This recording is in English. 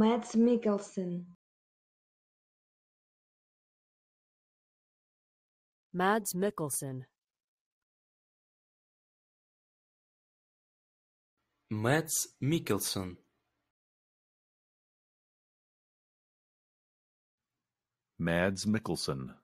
mads mikkelsen mads mikkelsen mads mikkelsen mads mikkelsen